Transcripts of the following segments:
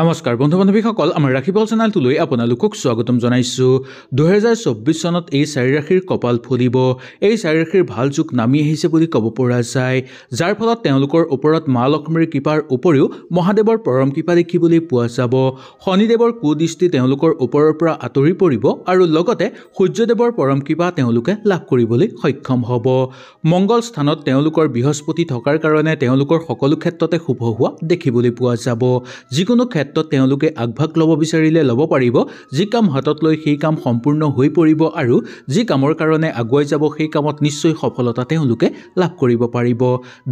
নমস্কাৰ বন্ধু বান্ধৱীসকল আমাৰ ৰাশিফল চেনেলটোলৈ আপোনালোকক স্বাগতম জনাইছোঁ দুহেজাৰ চৌব্বিছ চনত এই চাৰি ৰাশিৰ কপাল ফুলিব এই চাৰি ৰাশিৰ ভাল যুগ নামি আহিছে বুলি ক'ব পৰা যায় যাৰ ফলত তেওঁলোকৰ ওপৰত মা লক্ষ্মীৰ কৃপাৰ উপৰিও মহাদেৱৰ পৰম কৃপা দেখিবলৈ পোৱা যাব শনিদেৱৰ কুদৃষ্টি তেওঁলোকৰ ওপৰৰ পৰা আঁতৰি পৰিব আৰু লগতে সূৰ্যদেৱৰ পৰম কৃপা তেওঁলোকে লাভ কৰিবলৈ সক্ষম হ'ব মংগল স্থানত তেওঁলোকৰ বৃহস্পতি থকাৰ কাৰণে তেওঁলোকৰ সকলো ক্ষেত্ৰতে শুভ হোৱা দেখিবলৈ পোৱা যাব যিকোনো ক্ষেত্ৰত তেওঁলোকে আগভাগ ল'ব বিচাৰিলে ল'ব পাৰিব যি কাম হাতত লৈ সেই কাম সম্পূৰ্ণ হৈ পৰিব আৰু যি কামৰ কাৰণে আগুৱাই যাব সেই কামত নিশ্চয় সফলতা তেওঁলোকে লাভ কৰিব পাৰিব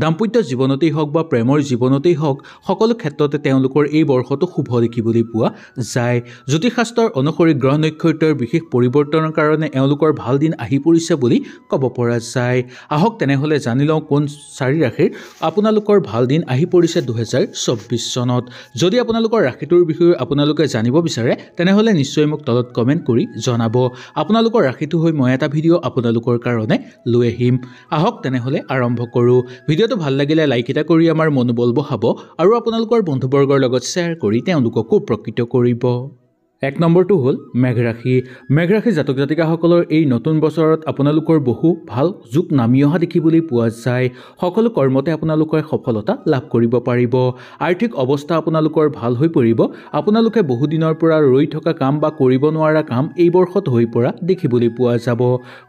দাম্পত্য জীৱনতেই হওক বা প্ৰেমৰ জীৱনতেই হওক সকলো ক্ষেত্ৰতে তেওঁলোকৰ এই বৰ্ষটো শুভ দেখিবলৈ পোৱা যায় জ্যোতিষশাস্ত্ৰৰ অনুসৰি গ্ৰহ নক্ষত্ৰৰ বিশেষ পৰিৱৰ্তনৰ কাৰণে এওঁলোকৰ ভাল দিন আহি পৰিছে বুলি ক'ব পৰা যায় আহক তেনেহ'লে জানি লওঁ কোন চাৰি ৰাশিৰ আপোনালোকৰ ভাল দিন আহি পৰিছে দুহেজাৰ চৌব্বিছ চনত যদি আপোনালোকৰ পৰা ৰাখিটোৰ বিষয়ে আপোনালোকে জানিব বিচাৰে তেনেহ'লে নিশ্চয় মোক তলত কমেণ্ট কৰি জনাব আপোনালোকৰ ৰাখিটো হৈ মই এটা ভিডিঅ' আপোনালোকৰ কাৰণে লৈ আহিম আহক তেনেহ'লে আৰম্ভ কৰোঁ ভিডিঅ'টো ভাল লাগিলে লাইক এটা কৰি আমাৰ মনোবল বঢ়াব আৰু আপোনালোকৰ বন্ধুবৰ্গৰ লগত শ্বেয়াৰ কৰি তেওঁলোককো উপকৃত কৰিব এক নম্বৰটো হ'ল মেঘৰাশি মেঘৰাশি জাতক জাতিকাসকলৰ এই নতুন বছৰত আপোনালোকৰ বহু ভাল যুগ নামি অহা দেখিবলৈ পোৱা যায় সকলো কৰ্মতে আপোনালোকে সফলতা লাভ কৰিব পাৰিব আৰ্থিক অৱস্থা আপোনালোকৰ ভাল হৈ পৰিব আপোনালোকে বহুদিনৰ পৰা ৰৈ থকা কাম বা কৰিব নোৱাৰা কাম এই বৰ্ষত হৈ পৰা দেখিবলৈ পোৱা যাব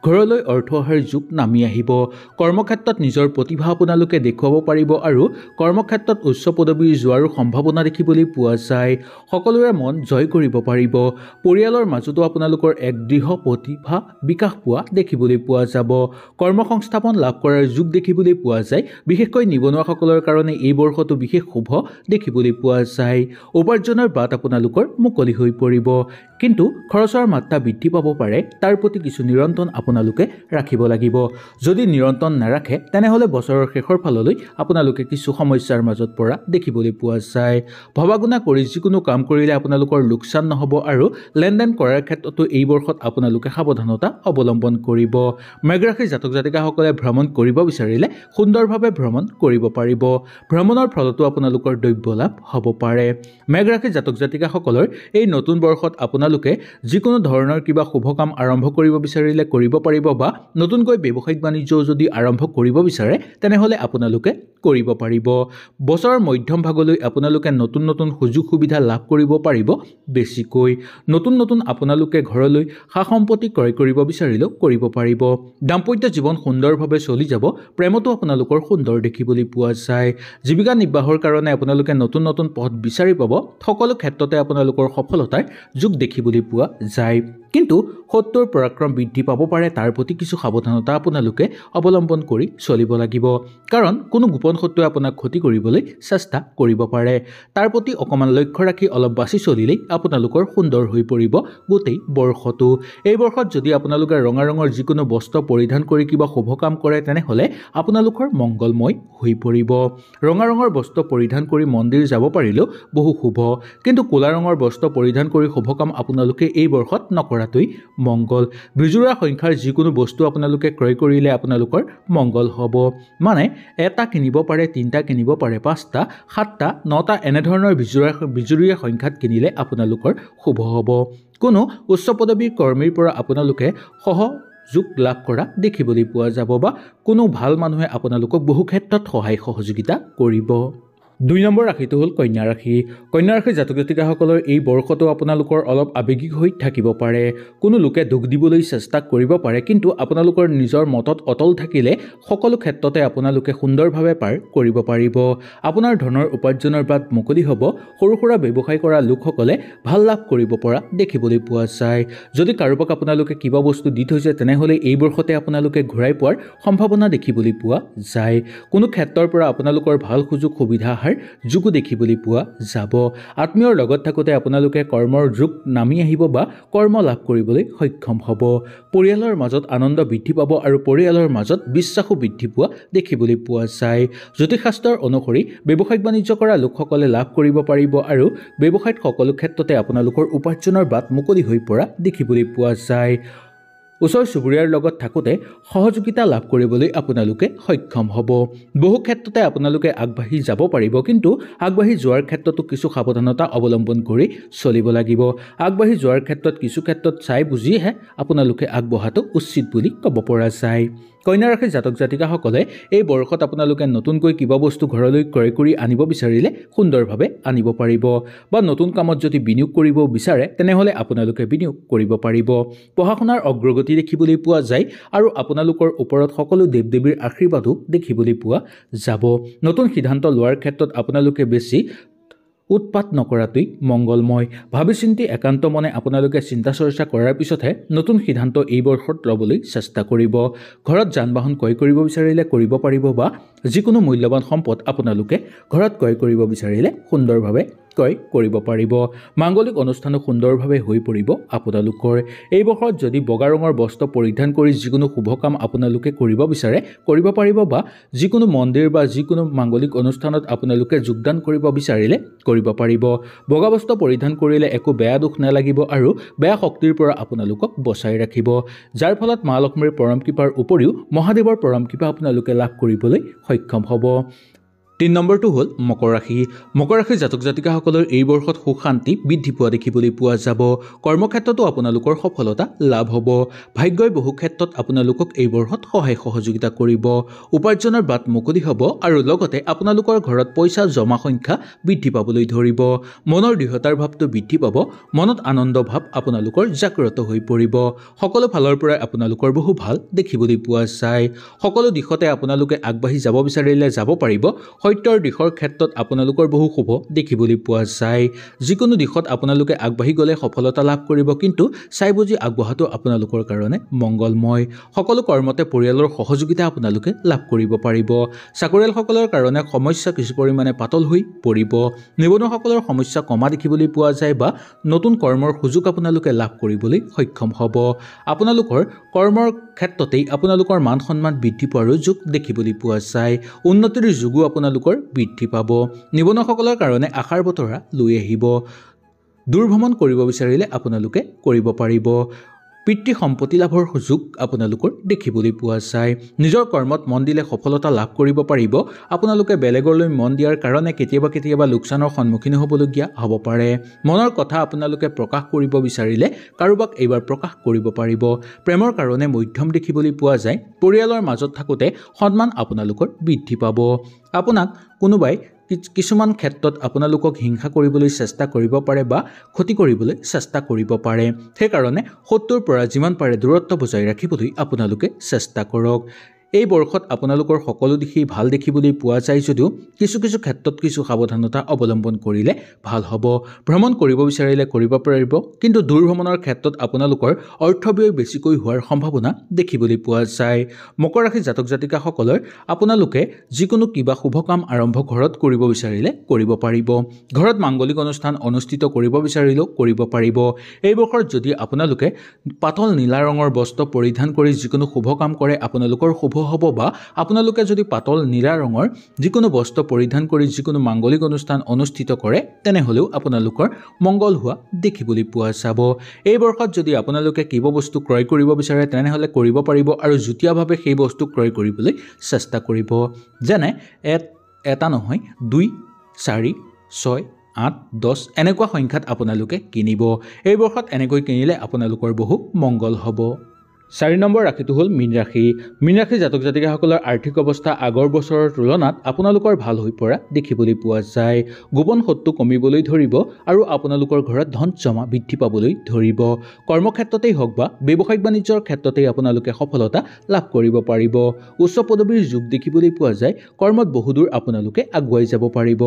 ঘৰলৈ অৰ্থ অহাৰ যুগ নামি আহিব কৰ্মক্ষেত্ৰত নিজৰ প্ৰতিভা আপোনালোকে দেখুৱাব পাৰিব আৰু কৰ্মক্ষেত্ৰত উচ্চ পদবী যোৱাৰো সম্ভাৱনা দেখিবলৈ পোৱা যায় সকলোৰে মন জয় কৰিব পাৰিব পাৰিব পৰিয়ালৰ মাজতো আপোনালোকৰ এক দৃঢ় প্ৰতিভা বিকাশ পোৱা দেখিবলৈ পোৱা যাব কৰ্ম সংস্থাপন লাভ কৰাৰ যুগ দেখিবলৈ পোৱা যায় বিশেষকৈ নিবনুৱাসকলৰ কাৰণে এই বৰ্ষটো বিশেষ শুভ দেখিবলৈ পোৱা যায় উপাৰ্জনৰ বাট আপোনালোকৰ মুকলি হৈ পৰিব কিন্তু খৰচৰ মাত্ৰা বৃদ্ধি পাব পাৰে তাৰ প্ৰতি কিছু নিয়ন্ত্ৰণ আপোনালোকে ৰাখিব লাগিব যদি নিয়ন্ত্ৰণ নাৰাখে তেনেহ'লে বছৰৰ শেষৰ ফাললৈ আপোনালোকে কিছু সমস্যাৰ মাজত পৰা দেখিবলৈ পোৱা যায় ভবা গুণা কৰি যিকোনো কাম কৰিলে আপোনালোকৰ লোকচান নহ'ব হ'ব আৰু লেনদেন কৰাৰ ক্ষেত্ৰতো এই বৰ্ষত আপোনালোকে সাৱধানতা অৱলম্বন কৰিব মেঘৰাশি জাতক জাতিকাসকলে ভ্ৰমণ কৰিব বিচাৰিলে সুন্দৰভাৱে ভ্ৰমণ কৰিব পাৰিব ভ্ৰমণৰ ফলতো আপোনালোকৰ দ্ৰব্য লাভ হ'ব পাৰে মেঘৰাশি জাতক জাতিকাসকলৰ এই নতুন বৰ্ষত আপোনালোকে যিকোনো ধৰণৰ কিবা শুভকাম আৰম্ভ কৰিব বিচাৰিলে কৰিব পাৰিব বা নতুনকৈ ব্যৱসায়িক বাণিজ্য যদি আৰম্ভ কৰিব বিচাৰে তেনেহ'লে আপোনালোকে কৰিব পাৰিব বছৰৰ মধ্যম ভাগলৈ আপোনালোকে নতুন নতুন সুযোগ সুবিধা লাভ কৰিব পাৰিব বেছিকৈ নতুন নতুন আপোনালোকে ঘৰলৈ সা সম্পত্তি ক্ৰয় কৰিব বিচাৰিলেও কৰিব পাৰিব দাম্পত্য জীৱন সুন্দৰভাৱে চলি যাব প্ৰেমতো আপোনালোকৰ সুন্দৰ দেখিবলৈ পোৱা যায় জীৱিকা নিৰ্বাহৰ কাৰণে আপোনালোকে নতুন নতুন পথ বিচাৰি পাব সকলো ক্ষেত্ৰতে আপোনালোকৰ সফলতাৰ যোগ দেখিবলৈ পোৱা যায় কিন্তু সত্যৰ পৰাক্ৰম বৃদ্ধি পাব পাৰে তাৰ প্ৰতি কিছু সাৱধানতা আপোনালোকে অৱলম্বন কৰি চলিব লাগিব কাৰণ কোনো গোপন সত্যই আপোনাক ক্ষতি কৰিবলৈ চেষ্টা কৰিব পাৰে তাৰ প্ৰতি অকণমান লক্ষ্য ৰাখি অলপ বাছি চলিলেই আপোনালোকৰ সুন্দৰ হৈ পৰিব গোটেই বৰ্ষটো এই বৰ্ষত যদি আপোনালোকে ৰঙা ৰঙৰ যিকোনো বস্ত্ৰ পৰিধান কৰি কিবা শুভকাম কৰে তেনেহ'লে আপোনালোকৰ মংগলময় হৈ পৰিব ৰঙা ৰঙৰ বস্ত্ৰ পৰিধান কৰি মন্দিৰ যাব পাৰিলেও বহু শুভ কিন্তু ক'লা ৰঙৰ বস্ত্ৰ পৰিধান কৰি শুভকাম আপোনালোকে এই বৰ্ষত নকৰে কৰাটোৱেই মংগল বিজোৰা সংখ্যাৰ যিকোনো বস্তু আপোনালোকে ক্ৰয় কৰিলে আপোনালোকৰ মংগল হ'ব মানে এটা কিনিব পাৰে তিনিটা কিনিব পাৰে পাঁচটা সাতটা নটা এনেধৰণৰ বিজোৰা বিজুৰীয়া সংখ্যাত কিনিলে আপোনালোকৰ শুভ হ'ব কোনো উচ্চ পদবী কৰ্মীৰ পৰা আপোনালোকে সহ যোগ লাভ কৰা দেখিবলৈ পোৱা যাব বা কোনো ভাল মানুহে আপোনালোকক বহু ক্ষেত্ৰত সহায় সহযোগিতা কৰিব দুই নম্বৰ ৰাশিটো হ'ল কন্যা ৰাশি কন্যা ৰাশিৰ জাতক জাতিকাসকলৰ এই বৰ্ষটো আপোনালোকৰ অলপ আৱেগিক হৈ থাকিব পাৰে কোনো লোকে দুখ দিবলৈ চেষ্টা কৰিব পাৰে কিন্তু আপোনালোকৰ নিজৰ মতত অটল থাকিলে সকলো ক্ষেত্ৰতে আপোনালোকে সুন্দৰভাৱে পাৰ কৰিব পাৰিব আপোনাৰ ধনৰ উপাৰ্জনৰ বাট মুকলি হ'ব সৰু সুৰা ব্যৱসায় কৰা লোকসকলে ভাল লাভ কৰিব পৰা দেখিবলৈ পোৱা যায় যদি কাৰোবাক আপোনালোকে কিবা বস্তু দি থৈছে তেনেহ'লে এই বৰ্ষতে আপোনালোকে ঘূৰাই পোৱাৰ সম্ভাৱনা দেখিবলৈ পোৱা যায় কোনো ক্ষেত্ৰৰ পৰা আপোনালোকৰ ভাল সুযোগ সুবিধা ক্ষমতাৰ যোগো দেখিবলৈ পোৱা যাব আত্মীয়ৰ লগত থাকোঁতে আপোনালোকে কৰ্মৰ যোগ নামি আহিব বা কৰ্ম লাভ কৰিবলৈ সক্ষম হ'ব পৰিয়ালৰ মাজত আনন্দ বৃদ্ধি পাব আৰু পৰিয়ালৰ মাজত বিশ্বাসো বৃদ্ধি পোৱা দেখিবলৈ পোৱা যায় জ্যোতিষশাস্ত্ৰৰ অনুসৰি ব্যৱসায়িক বাণিজ্য কৰা লোকসকলে লাভ কৰিব পাৰিব আৰু ব্যৱসায়ত সকলো ক্ষেত্ৰতে আপোনালোকৰ উপাৰ্জনৰ বাট মুকলি হৈ পৰা দেখিবলৈ পোৱা যায় ওচৰ চুবুৰীয়াৰ লগত থাকোঁতে সহযোগিতা লাভ কৰিবলৈ আপোনালোকে সক্ষম হ'ব বহু ক্ষেত্ৰতে আপোনালোকে আগবাঢ়ি যাব পাৰিব কিন্তু আগবাঢ়ি যোৱাৰ ক্ষেত্ৰতো কিছু সাৱধানতা অৱলম্বন কৰি চলিব লাগিব আগবাঢ়ি যোৱাৰ ক্ষেত্ৰত কিছু ক্ষেত্ৰত চাই বুজিহে আপোনালোকে আগবঢ়াটো উচিত বুলি ক'ব পৰা যায় কইনা ৰাশি জাতক জাতিকাসকলে এই বৰ্ষত আপোনালোকে নতুনকৈ কিবা বস্তু ঘৰলৈ ক্ৰয় কৰি আনিব বিচাৰিলে সুন্দৰভাৱে আনিব পাৰিব বা নতুন কামত যদি বিনিয়োগ কৰিব বিচাৰে তেনেহ'লে আপোনালোকে বিনিয়োগ কৰিব পাৰিব পঢ়া শুনাৰ অগ্ৰগতি দেখিবলৈ পোৱা যায় আৰু আপোনালোকৰ ওপৰত সকলো দেৱ দেৱীৰ আশীৰ্বাদো দেখিবলৈ পোৱা যাব নতুন সিদ্ধান্ত লোৱাৰ ক্ষেত্ৰত আপোনালোকে বেছি উৎপাত নকৰাটোৱেই মংগলময় ভাবি চিন্তি একান্ত মনে আপোনালোকে চিন্তা চৰ্চা কৰাৰ পিছতহে নতুন সিদ্ধান্ত এই বৰ্ষত ল'বলৈ চেষ্টা কৰিব ঘৰত যান বাহন ক্ৰয় কৰিব বিচাৰিলে কৰিব পাৰিব বা যিকোনো মূল্যৱান সম্পদ আপোনালোকে ঘৰত ক্ৰয় কৰিব বিচাৰিলে সুন্দৰভাৱে ক্ৰয় কৰিব পাৰিব মাংগলিক অনুষ্ঠানো সুন্দৰভাৱে হৈ পৰিব আপোনালোকৰ এই বৰ্ষত যদি বগা ৰঙৰ বস্ত্ৰ পৰিধান কৰি যিকোনো শুভকাম আপোনালোকে কৰিব বিচাৰে কৰিব পাৰিব বা যিকোনো মন্দিৰ বা যিকোনো মাংগলিক অনুষ্ঠানত আপোনালোকে যোগদান কৰিব বিচাৰিলে কৰিব কৰিব পাৰিব বগা বস্ত্ৰ পৰিধান কৰিলে একো বেয়া দুখ নালাগিব আৰু বেয়া শক্তিৰ পৰা আপোনালোকক বচাই ৰাখিব যাৰ ফলত মা লক্ষ্মীৰ পৰম কৃপাৰ উপৰিও মহাদেৱৰ পৰম কৃপা আপোনালোকে লাভ কৰিবলৈ সক্ষম হ'ব তিনি নম্বৰটো হ'ল মকৰ ৰাশি মকৰ ৰাশিৰ জাতক জাতিকাসকলৰ এই বৰ্ষত সুখ শান্তি বৃদ্ধি পোৱা দেখিবলৈ পোৱা যাব কৰ্মক্ষেত্ৰতো আপোনালোকৰ সফলতা লাভ হ'ব ভাগ্যই বহু ক্ষেত্ৰত আপোনালোকক এই বৰ্ষত সহায় সহযোগিতা কৰিব উপাৰ্জনৰ বাট মুকলি হ'ব আৰু লগতে আপোনালোকৰ ঘৰত পইচা জমা সংখ্যা বৃদ্ধি পাবলৈ ধৰিব মনৰ দৃঢ়তাৰ ভাৱটো বৃদ্ধি পাব মনত আনন্দ ভাৱ আপোনালোকৰ জাগ্ৰত হৈ পৰিব সকলো ফালৰ পৰাই আপোনালোকৰ বহু ভাল দেখিবলৈ পোৱা যায় সকলো দিশতে আপোনালোকে আগবাঢ়ি যাব বিচাৰিলে যাব পাৰিব সত্যৰ দিশৰ ক্ষেত্ৰত আপোনালোকৰ বহু শুভ দেখিবলৈ পোৱা যায় যিকোনো দিশত আপোনালোকে আগবাঢ়ি গ'লে সফলতা লাভ কৰিব কিন্তু চাই বুজি আগবঢ়াটো আপোনালোকৰ কাৰণে মংগলময় সকলো কৰ্মতে পৰিয়ালৰ সহযোগিতা আপোনালোকে লাভ কৰিব পাৰিব চাকৰিয়ালসকলৰ কাৰণে সমস্যা কিছু পৰিমাণে পাতল হৈ পৰিব নিবনুৱাসকলৰ সমস্যা কমা দেখিবলৈ পোৱা যায় বা নতুন কৰ্মৰ সুযোগ আপোনালোকে লাভ কৰিবলৈ সক্ষম হ'ব আপোনালোকৰ কৰ্মৰ ক্ষেত্ৰতেই আপোনালোকৰ মান সন্মান বৃদ্ধি পোৱাৰো যোগ দেখিবলৈ পোৱা যায় উন্নতিৰ যোগো আপোনালোকৰ বৃদ্ধি পাব নিবনুৱাসকলৰ কাৰণে আশাৰ বতৰা লৈ আহিব দূৰ ভ্ৰমণ কৰিব বিচাৰিলে আপোনালোকে কৰিব পাৰিব পিতৃ সম্পত্তি লাভৰ সুযোগ আপোনালোকৰ দেখিবলৈ পোৱা যায় নিজৰ কৰ্মত মন দিলে সফলতা লাভ কৰিব পাৰিব আপোনালোকে বেলেগলৈ মন দিয়াৰ কাৰণে কেতিয়াবা কেতিয়াবা লোকচানৰ সন্মুখীন হ'বলগীয়া হ'ব পাৰে মনৰ কথা আপোনালোকে প্ৰকাশ কৰিব বিচাৰিলে কাৰোবাক এইবাৰ প্ৰকাশ কৰিব পাৰিব প্ৰেমৰ কাৰণে মধ্যম দেখিবলৈ পোৱা যায় পৰিয়ালৰ মাজত থাকোঁতে সন্মান আপোনালোকৰ বৃদ্ধি পাব আপোনাক কোনোবাই কিছুমান ক্ষেত্ৰত আপোনালোকক হিংসা কৰিবলৈ চেষ্টা কৰিব পাৰে বা ক্ষতি কৰিবলৈ চেষ্টা কৰিব পাৰে সেইকাৰণে শত্ৰুৰ পৰা যিমান পাৰে দূৰত্ব বজাই ৰাখিবলৈ আপোনালোকে চেষ্টা কৰক এই বৰ্ষত আপোনালোকৰ সকলো দিশেই ভাল দেখিবলৈ পোৱা যায় যদিও কিছু কিছু ক্ষেত্ৰত কিছু সাৱধানতা অৱলম্বন কৰিলে ভাল হ'ব ভ্ৰমণ কৰিব বিচাৰিলে কৰিব পাৰিব কিন্তু দূৰ ভ্ৰমণৰ ক্ষেত্ৰত আপোনালোকৰ অৰ্থ ব্যয় বেছিকৈ হোৱাৰ সম্ভাৱনা দেখিবলৈ পোৱা যায় মকৰ ৰাশি জাতক জাতিকাসকলৰ আপোনালোকে যিকোনো কিবা শুভ কাম আৰম্ভ ঘৰত কৰিব বিচাৰিলে কৰিব পাৰিব ঘৰত মাংগলিক অনুষ্ঠান অনুষ্ঠিত কৰিব বিচাৰিলেও কৰিব পাৰিব এই বৰ্ষত যদি আপোনালোকে পাতল নীলা ৰঙৰ বস্ত্ৰ পৰিধান কৰি যিকোনো শুভ কাম কৰে আপোনালোকৰ শুভ হ'ব বা আপোনালোকে যদি পাতল নীলা ৰঙৰ যিকোনো বস্ত্ৰ পৰিধান কৰি যিকোনো মাংগলিক অনুষ্ঠান অনুষ্ঠিত কৰে তেনেহ'লেও আপোনালোকৰ মংগল হোৱা দেখিবলৈ পোৱা যাব এই বৰ্ষত যদি আপোনালোকে কিবা বস্তু ক্ৰয় কৰিব বিচাৰে তেনেহ'লে কৰিব পাৰিব আৰু যুটীয়াভাৱে সেই বস্তু ক্ৰয় কৰিবলৈ চেষ্টা কৰিব যেনে এটা নহয় দুই চাৰি ছয় আঠ দহ এনেকুৱা সংখ্যাত আপোনালোকে কিনিব এই বৰ্ষত এনেকৈ কিনিলে আপোনালোকৰ বহু মংগল হ'ব চাৰি নম্বৰ ৰাশিটো হ'ল মীন ৰাশি মীন ৰাশি জাতক জাতিকাসকলৰ আৰ্থিক অৱস্থা আগৰ বছৰৰ তুলনাত আপোনালোকৰ ভাল হৈ পৰা দেখিবলৈ পোৱা যায় গোপন শত্ৰু কমিবলৈ ধৰিব আৰু আপোনালোকৰ ঘৰত ধন জমা বৃদ্ধি পাবলৈ ধৰিব কৰ্মক্ষেত্ৰতেই হওক বা ব্যৱসায়িক বাণিজ্যৰ ক্ষেত্ৰতেই আপোনালোকে সফলতা লাভ কৰিব পাৰিব উচ্চ পদবীৰ যুগ দেখিবলৈ পোৱা যায় কৰ্মত বহুদূৰ আপোনালোকে আগুৱাই যাব পাৰিব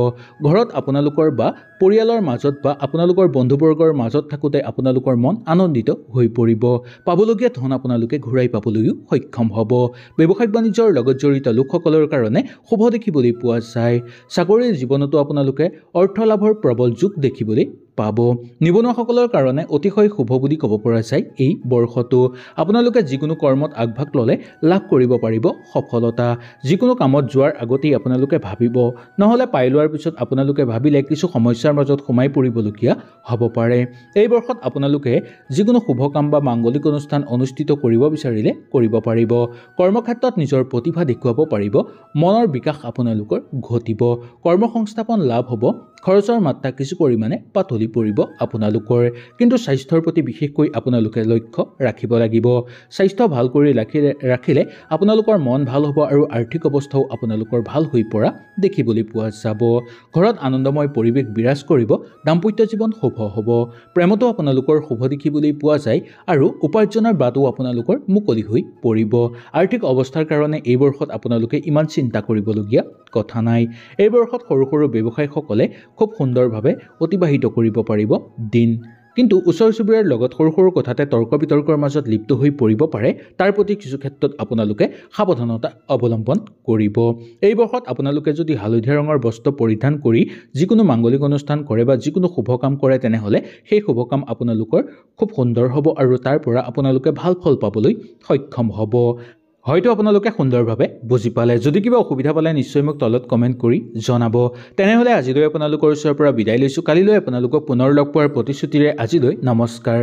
ঘৰত আপোনালোকৰ বা পৰিয়ালৰ মাজত বা আপোনালোকৰ বন্ধুবৰ্গৰ মাজত থাকোঁতে আপোনালোকৰ মন আনন্দিত হৈ পৰিব পাবলগীয়া ধন আপোনাৰ আপোনালোকে ঘূৰাই পাবলৈও সক্ষম হ'ব ব্যৱসায়িক বাণিজ্যৰ লগত জড়িত লোকসকলৰ কাৰণে শুভ দেখিবলৈ পোৱা যায় চাকৰিৰ জীৱনতো আপোনালোকে অৰ্থ লাভৰ প্ৰবল যোগ দেখিবলৈ পাব নিবনুৱাসকলৰ কাৰণে অতিশয় শুভ বুলি ক'ব পৰা যায় এই বৰ্ষটো আপোনালোকে যিকোনো কৰ্মত আগভাগ ল'লে লাভ কৰিব পাৰিব সফলতা যিকোনো কামত যোৱাৰ আগতেই আপোনালোকে ভাবিব নহ'লে পাই লোৱাৰ পিছত আপোনালোকে ভাবিলে কিছু সমস্যাৰ মাজত সোমাই পৰিবলগীয়া হ'ব পাৰে এই বৰ্ষত আপোনালোকে যিকোনো শুভ কাম বা মাংগলিক অনুষ্ঠান অনুষ্ঠিত কৰিব বিচাৰিলে কৰিব পাৰিব কৰ্মক্ষেত্ৰত নিজৰ প্ৰতিভা দেখুৱাব পাৰিব মনৰ বিকাশ আপোনালোকৰ ঘটিব কৰ্ম সংস্থাপন লাভ হ'ব খৰচৰ মাত্ৰা কিছু পৰিমাণে পাতলি ঢলি পৰিব আপোনালোকৰ কিন্তু স্বাস্থ্যৰ প্ৰতি বিশেষকৈ আপোনালোকে লক্ষ্য ৰাখিব লাগিব স্বাস্থ্য ভাল কৰি ৰাখি ৰাখিলে আপোনালোকৰ মন ভাল হ'ব আৰু আৰ্থিক অৱস্থাও আপোনালোকৰ ভাল হৈ পৰা দেখিবলৈ পোৱা যাব ঘৰত আনন্দময় পৰিৱেশ বিৰাজ কৰিব দাম্পত্য জীৱন শুভ হ'ব প্ৰেমতো আপোনালোকৰ শুভ দেখিবলৈ পোৱা যায় আৰু উপাৰ্জনৰ বাটো আপোনালোকৰ মুকলি হৈ পৰিব আৰ্থিক অৱস্থাৰ কাৰণে এই বৰ্ষত আপোনালোকে ইমান চিন্তা কৰিবলগীয়া কথা নাই এই বৰ্ষত সৰু সৰু ব্যৱসায়ীসকলে খুব সুন্দৰভাৱে অতিবাহিত কৰিব কৰিব পাৰিব দিন কিন্তু ওচৰ চুবুৰীয়াৰ লগত সৰু সৰু কথাতে তৰ্ক বিতৰ্কৰ মাজত লিপ্ত হৈ পৰিব পাৰে তাৰ প্ৰতি কিছু ক্ষেত্ৰত আপোনালোকে সাৱধানতা অৱলম্বন কৰিব এই বৰ্ষত আপোনালোকে যদি হালধীয়া ৰঙৰ বস্ত্ৰ পৰিধান কৰি যিকোনো মাংগলিক অনুষ্ঠান কৰে বা যিকোনো শুভকাম কৰে তেনেহ'লে সেই শুভকাম আপোনালোকৰ খুব সুন্দৰ হ'ব আৰু তাৰ পৰা আপোনালোকে ভাল ফল পাবলৈ সক্ষম হ'ব হয়তো আপোনালোকে সুন্দৰভাৱে বুজি পালে যদি কিবা অসুবিধা পালে নিশ্চয় মোক তলত কমেণ্ট কৰি জনাব তেনেহ'লে আজিলৈ আপোনালোকৰ ওচৰৰ পৰা বিদায় লৈছোঁ কালিলৈ আপোনালোকক পুনৰ লগ পোৱাৰ প্ৰতিশ্ৰুতিৰে আজিলৈ নমস্কাৰ